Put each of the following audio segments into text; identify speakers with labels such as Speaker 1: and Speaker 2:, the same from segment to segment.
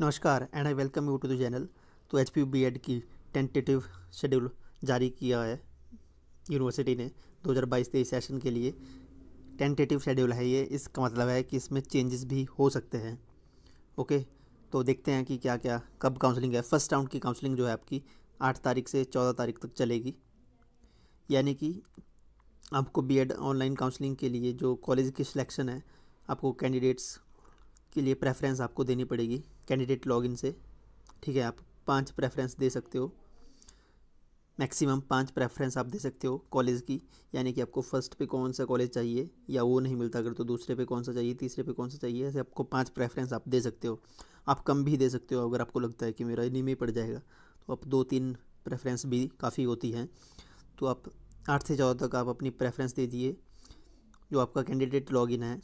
Speaker 1: नमस्कार and I welcome you to the channel तो H P B Ed की tentative schedule जारी किया है यूनिवर्सिटी ने 2022-23 सेशन के लिए टेंटेटिव शेड्यूल है ये इसका मतलब है कि इसमें चेंजेस भी हो सकते हैं ओके तो देखते हैं कि क्या क्या कब काउंसलिंग है फर्स्ट राउंड की काउंसलिंग जो है आपकी आठ तारीख से चौदह तारीख तक चलेगी यानी कि आपको बी एड ऑनलाइन काउंसलिंग के लिए जो कॉलेज की सिलेक्शन है आपको कैंडिडेट्स के लिए प्रेफरेंस आपको देनी पड़ेगी कैंडिडेट लॉगिन से ठीक है आप पांच प्रेफरेंस दे सकते हो मैक्सिमम पांच प्रेफरेंस आप दे सकते हो कॉलेज की यानी कि आपको फर्स्ट पे कौन सा कॉलेज चाहिए या वो नहीं मिलता अगर तो दूसरे पे कौन सा चाहिए तीसरे पे कौन सा चाहिए ऐसे आपको पांच प्रेफरेंस आप दे सकते हो आप कम भी दे सकते हो अगर आपको लगता है कि मेरा इन्हीं में पड़ जाएगा तो आप दो तीन प्रेफरेंस भी काफ़ी होती हैं तो आप आठ से चौदह तक आप अपनी प्रेफरेंस दे दिए जो आपका कैंडिडेट लॉगिन है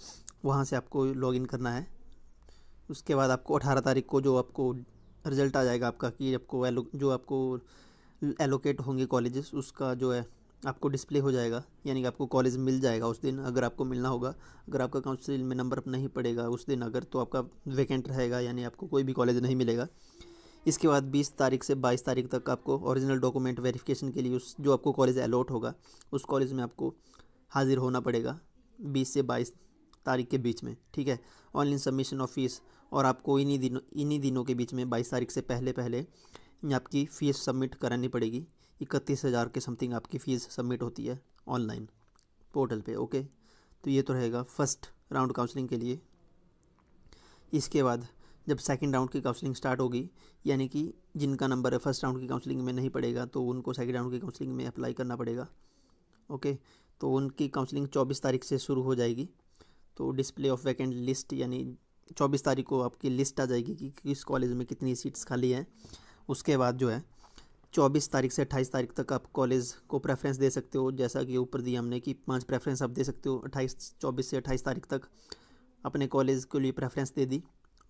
Speaker 1: वहाँ से आपको लॉगिन करना है उसके बाद आपको अठारह तारीख को जो आपको रिज़ल्ट आ जाएगा आपका कि आपको एलो जो आपको एलोकेट होंगे कॉलेजेस उसका जो है आपको डिस्प्ले हो जाएगा यानी कि आपको कॉलेज मिल जाएगा उस दिन अगर आपको मिलना होगा अगर आपका काउंसिल में नंबर नहीं पड़ेगा उस दिन अगर तो आपका वैकेंट रहेगा यानी आपको कोई भी कॉलेज नहीं मिलेगा इसके बाद 20 तारीख से 22 तारीख तक आपको ओरिजिनल डॉक्यूमेंट वेरिफिकेशन के लिए उस जो आपको कॉलेज अलॉट होगा उस कॉलेज में आपको हाज़िर होना पड़ेगा बीस से बाईस तारीख के बीच में ठीक है ऑनलाइन सबमिशन ऑफ फीस और आपको इन्हीं दिनों इन्हीं दिनों के बीच में बाईस तारीख से पहले पहले आपकी फ़ीस सबमिट करानी पड़ेगी इकतीस हज़ार के समथिंग आपकी फ़ीस सबमिट होती है ऑनलाइन पोर्टल पे ओके तो ये तो रहेगा फर्स्ट राउंड काउंसलिंग के लिए इसके बाद जब सेकंड राउंड की काउंसलिंग स्टार्ट होगी यानी कि जिनका नंबर है फर्स्ट राउंड की काउंसलिंग में नहीं पड़ेगा तो उनको सेकेंड राउंड की काउंसलिंग में अप्लाई करना पड़ेगा ओके तो उनकी काउंसलिंग चौबीस तारीख से शुरू हो जाएगी तो डिस्प्ले ऑफ वैकेंट लिस्ट यानी चौबीस तारीख को आपकी लिस्ट आ जाएगी कि किस कॉलेज में कितनी सीट्स खाली हैं उसके बाद जो है चौबीस तारीख से अट्ठाईस तारीख तक आप कॉलेज को प्रेफरेंस दे सकते हो जैसा कि ऊपर दिया हमने कि पांच प्रेफरेंस आप दे सकते हो अट्ठाईस चौबीस से अट्ठाईस तारीख तक अपने कॉलेज के लिए प्रेफरेंस दे दी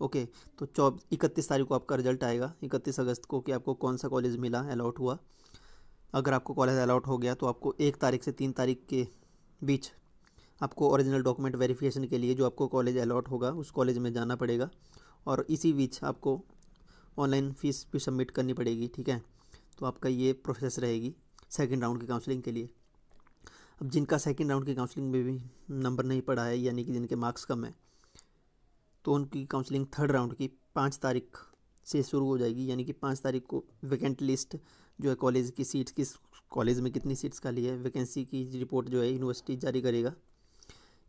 Speaker 1: ओके तो चौब इकतीस तारीख को आपका रिजल्ट आएगा इकतीस अगस्त को कि आपको कौन सा कॉलेज मिला अलाउट हुआ अगर आपको कॉलेज अलाउट हो गया तो आपको एक तारीख से तीन तारीख के बीच आपको ओरिजिनल डॉक्यूमेंट वेरिफिकेशन के लिए जो आपको कॉलेज अलॉट होगा उस कॉलेज में जाना पड़ेगा और इसी बीच आपको ऑनलाइन फ़ीस भी सबमिट करनी पड़ेगी ठीक है तो आपका ये प्रोसेस रहेगी सेकेंड राउंड की काउंसलिंग के लिए अब जिनका सेकेंड राउंड की काउंसलिंग में भी नंबर नहीं पड़ा है यानी कि जिनके मार्क्स कम है तो उनकी काउंसलिंग थर्ड राउंड की पाँच तारीख से शुरू हो जाएगी यानी कि पाँच तारीख को वैकेंट लिस्ट जो है कॉलेज की सीट्स किस कॉलेज में कितनी सीट्स खाली है वैकेंसी की रिपोर्ट जो है यूनिवर्सिटी जारी करेगा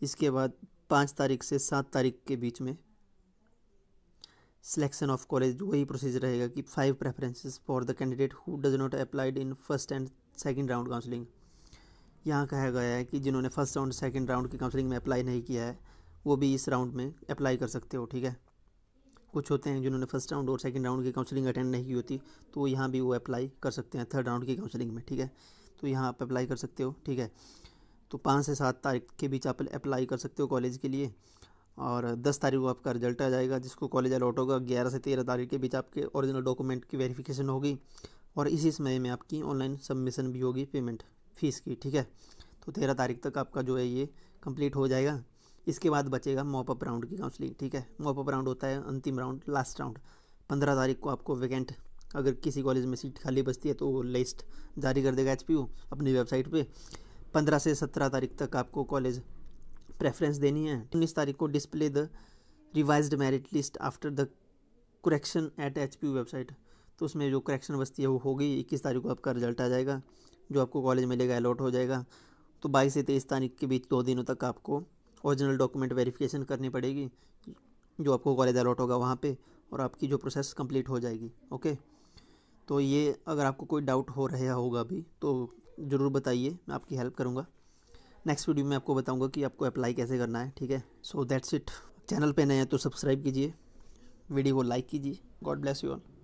Speaker 1: इसके बाद पाँच तारीख से सात तारीख के बीच में सिलेक्शन ऑफ कॉलेज वही प्रोसीजर रहेगा कि five preferences for the candidate who does not applied in first and second round counselling यहाँ कहा गया है कि जिन्होंने फर्स्ट राउंड सेकंड राउंड की काउंसलिंग में अप्लाई नहीं किया है वो भी इस राउंड में अप्लाई कर सकते हो ठीक है कुछ होते हैं जिन्होंने फर्स्ट राउंड और सेकेंड राउंड की काउंसलिंग अटेंड नहीं की होती तो यहाँ भी वो अप्लाई कर सकते हैं थर्ड राउंड की काउंसलिंग में ठीक है तो यहाँ आप अप्लाई कर सकते हो ठीक है तो पाँच से सात तारीख के बीच आप अप्लाई कर सकते हो कॉलेज के लिए और दस तारीख को आपका रिजल्ट आ जाएगा जिसको कॉलेज अलॉट होगा ग्यारह से तेरह तारीख के बीच आपके ओरिजिनल डॉक्यूमेंट की वेरिफिकेशन होगी और इसी समय में आपकी ऑनलाइन सबमिशन भी होगी पेमेंट फ़ीस की ठीक है तो तेरह तारीख तक आपका जो है ये कंप्लीट हो जाएगा इसके बाद बचेगा मॉपअप राउंड की काउंसलिंग ठीक है मॉपअप राउंड होता है अंतिम राउंड लास्ट राउंड पंद्रह तारीख को आपको वैकेंट अगर किसी कॉलेज में सीट खाली बचती है तो लिस्ट जारी कर देगा एच अपनी वेबसाइट पर पंद्रह से सत्रह तारीख तक आपको कॉलेज प्रेफरेंस देनी है उन्नीस तारीख को display the revise merit list after the correction at H website तो उसमें जो करेक्शन बस्ती है वो होगी इक्कीस तारीख को आपका रिजल्ट आ जाएगा जो आपको कॉलेज मिलेगा अलॉट हो जाएगा तो बाईस से तेईस तारीख के बीच दो दिनों तक आपको ओरिजिनल डॉक्यूमेंट वेरिफिकेशन करनी पड़ेगी जो आपको कॉलेज अलॉट होगा वहाँ पे और आपकी जो प्रोसेस कंप्लीट हो जाएगी ओके तो ये अगर आपको कोई डाउट हो रहा होगा अभी तो ज़रूर बताइए मैं आपकी हेल्प करूँगा नेक्स्ट वीडियो में आपको बताऊँगा कि आपको अप्लाई कैसे करना है ठीक है सो दैट्स इट चैनल पे नए हैं तो सब्सक्राइब कीजिए वीडियो को लाइक कीजिए गॉड ब्लेस यू ऑल